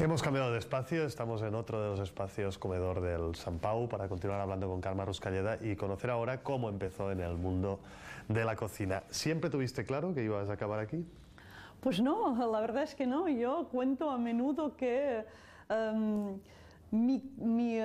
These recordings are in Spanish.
Hemos cambiado de espacio, estamos en otro de los espacios comedor del San Pau para continuar hablando con Carmen Ruscalleda y conocer ahora cómo empezó en el mundo de la cocina. ¿Siempre tuviste claro que ibas a acabar aquí? Pues no, la verdad es que no. Yo cuento a menudo que em, eh, mi,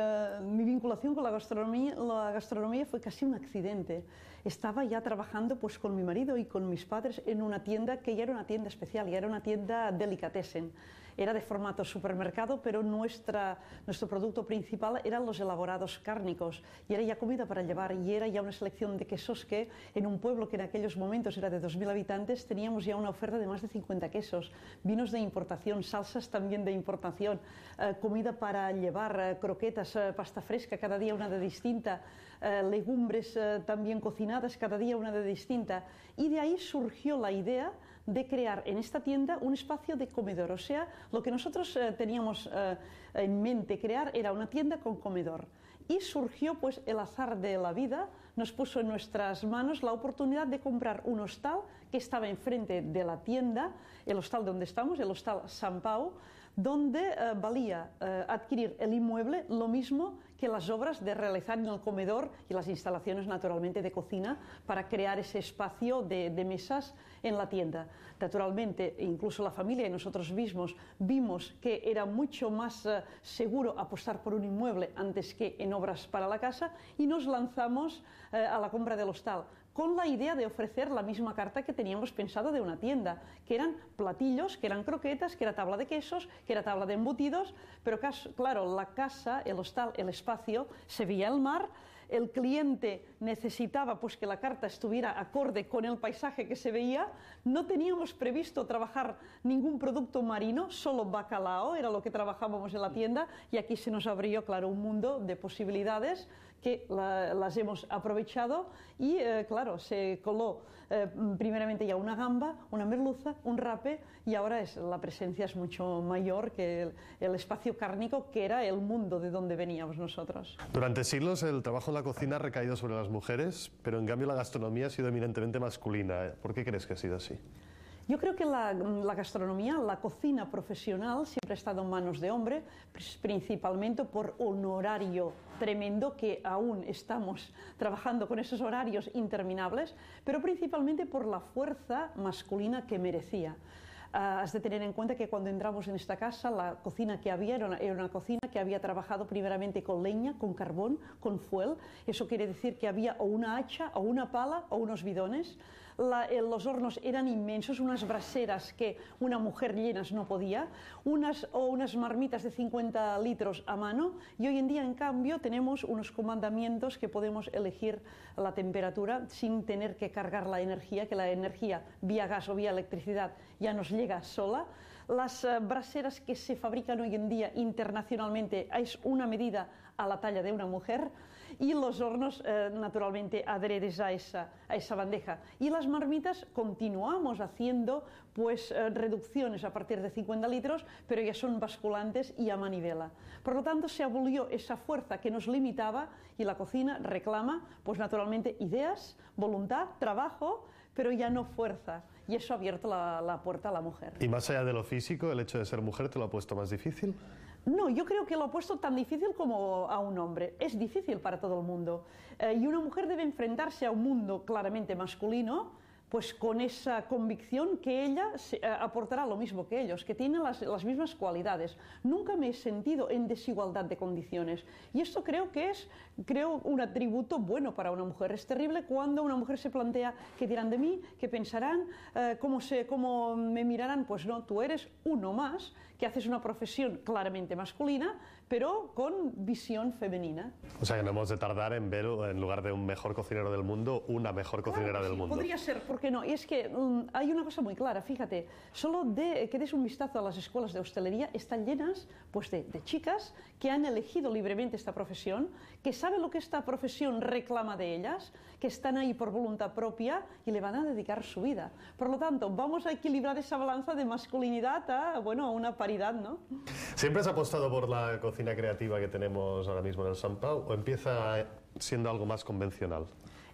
vinculación con la gastronomía, la gastronomía fue casi un accidente. Estaba ya trabajando pues, con mi marido y con mis padres en una tienda que ya era una tienda especial, ya era una tienda delicatessen era de formato supermercado, pero nuestra, nuestro producto principal eran los elaborados cárnicos y era ya comida para llevar y era ya una selección de quesos que en un pueblo que en aquellos momentos era de 2.000 habitantes teníamos ya una oferta de más de 50 quesos, vinos de importación, salsas también de importación, eh, comida para llevar, eh, croquetas, eh, pasta fresca, cada día una de distinta. Eh, legumbres eh, también cocinadas, cada día una de distinta. Y de ahí surgió la idea de crear en esta tienda un espacio de comedor. O sea, lo que nosotros eh, teníamos en mente crear era una tienda con comedor. Y surgió pues el azar de la vida, nos puso en nuestras manos la oportunidad de comprar un hostal que estaba enfrente de la tienda, el hostal donde estamos, el hostal San Pau, donde eh, valía eh, adquirir el inmueble lo mismo que las obras de realizar en el comedor y las instalaciones naturalmente de cocina para crear ese espacio de, mesas en la tienda. Naturalmente, incluso la familia y nosotros mismos vimos que era mucho más eh, seguro apostar por un inmueble antes que en obras para la casa y nos lanzamos a la compra del hostal con la idea de ofrecer la misma carta que teníamos pensado de una tienda, que eran platillos, que eran croquetas, que era tabla de quesos, que era tabla de embutidos, pero claro, la casa, el hostal, el espacio, se veía el mar, el cliente necesitaba pues que la carta estuviera acorde con el paisaje que se veía, no teníamos previsto trabajar ningún producto marino, solo bacalao era lo que trabajábamos en la tienda y aquí se nos abrió claro un mundo de posibilidades que las hemos aprovechado y, eh, claro, se coló eh, primeramente ya una gamba, una merluza, un rape y ahora es, la presencia es mucho mayor que el, el espacio cárnico que era el mundo de donde veníamos nosotros. Durante siglos el trabajo en la cocina ha recaído sobre las mujeres, pero en cambio la gastronomía ha sido eminentemente masculina. ¿Por qué crees que ha sido así? Yo creo que mm, la, gastronomía, la cocina profesional siempre ha estado en manos de hombre, principalmente por un horario tremendo que aún estamos trabajando con esos horarios interminables, pero principalmente por la fuerza masculina que merecía. Ah, has de tener en cuenta que cuando entramos en esta casa, la cocina que había era una, era una, cocina que había trabajado primeramente con leña, con carbón, con fuel. Eso quiere decir que había o una hacha, o una pala, o unos bidones, eh, los hornos eran inmensos, unas braseras que una mujer llenas no podía, unas, o unas marmitas de 50 litros a mano, y hoy en día, en cambio, tenemos unos comandamientos que podemos elegir la temperatura sin tener que cargar la energía, que la energía vía gas o vía electricidad ya nos llega sola. Las eh, braseras que se fabrican hoy en día internacionalmente es una medida a la talla de una mujer y los hornos eh, naturalmente adheres a esa, bandeja. Y las marmitas continuamos haciendo pues eh, reducciones a partir de 50 litros, pero ya son basculantes y a manivela. Por lo tanto, se abolió esa fuerza que nos limitaba y la cocina reclama pues naturalmente ideas, voluntad, trabajo pero ya no fuerza. Y eso ha abierto la, puerta a la mujer. ¿Y más allá de lo físico, el hecho de ser mujer te lo ha puesto más difícil? No, yo creo que lo ha puesto tan difícil como a un hombre. Es difícil para todo el mundo. Eh, y una mujer debe enfrentarse a un mundo claramente masculino pues con esa convicción que ella eh, aportará lo mismo que ellos, que tiene las, mismas cualidades. Nunca me he sentido en desigualdad de condiciones. Y esto creo que es creo, un atributo bueno para una mujer. Es terrible cuando una mujer se plantea qué dirán de mí, qué pensarán, eh, cómo, se, cómo me mirarán. Pues no, tú eres uno más, que haces una profesión claramente masculina, pero con visión femenina. O sea, que no hemos de tardar en ver, en lugar de un mejor cocinero del mundo, una mejor cocinera del mundo. Podría ser, ¿por qué no? Y es que mm, hay una cosa muy clara, fíjate, solo de que des un vistazo a las escuelas de hostelería, están llenas pues, de, chicas que han elegido libremente esta profesión, que saben lo que esta profesión reclama de ellas, que están ahí por voluntad propia y le van a dedicar su vida. Por lo tanto, vamos a equilibrar esa balanza de masculinidad a, bueno, a una paridad, ¿no? Siempre has apostado por la cocina creativa que tenemos ahora mismo en el San Pau o empieza siendo algo más convencional?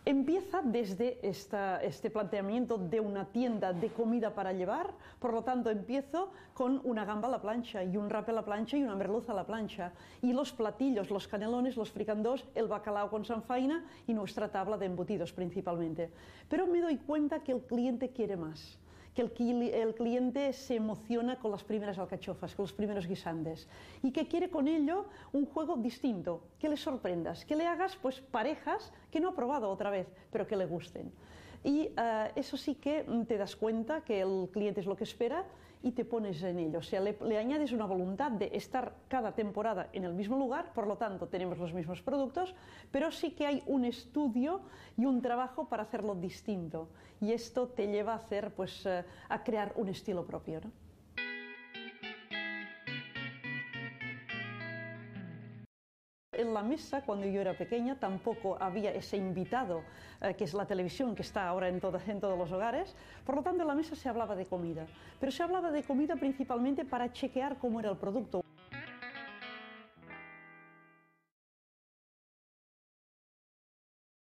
Empieza desde este planteamiento de una tienda de comida para llevar, por lo tanto empiezo con una gamba a la plancha y un rape a la plancha y una merluza a la plancha y los platillos, los canelones, los fricandós, el bacalao con sanfaina y nuestra tabla de embutidos principalmente. Pero me doy cuenta que el cliente quiere más que el, cliente se emociona con las primeras alcachofas, con los primeros guisantes, y que quiere con ello un juego distinto, que le sorprendas, que le hagas pues parejas que no ha probado otra vez, pero que le gusten y eh, eso sí que mm, te das cuenta que el cliente es lo que espera y te pones en ello. O sea, le, añades una voluntad de estar cada temporada en el mismo lugar, por lo tanto tenemos los mismos productos, pero sí que hay un estudio y un trabajo para hacerlo distinto. Y esto te lleva a hacer, pues, eh, a crear un estilo propio. ¿no? en la mesa cuando yo era pequeña, tampoco había ese invitado eh, que es la televisión que está ahora en, en todos los hogares, por lo tanto en la mesa se hablaba de comida, pero se hablaba de comida principalmente para chequear cómo era el producto.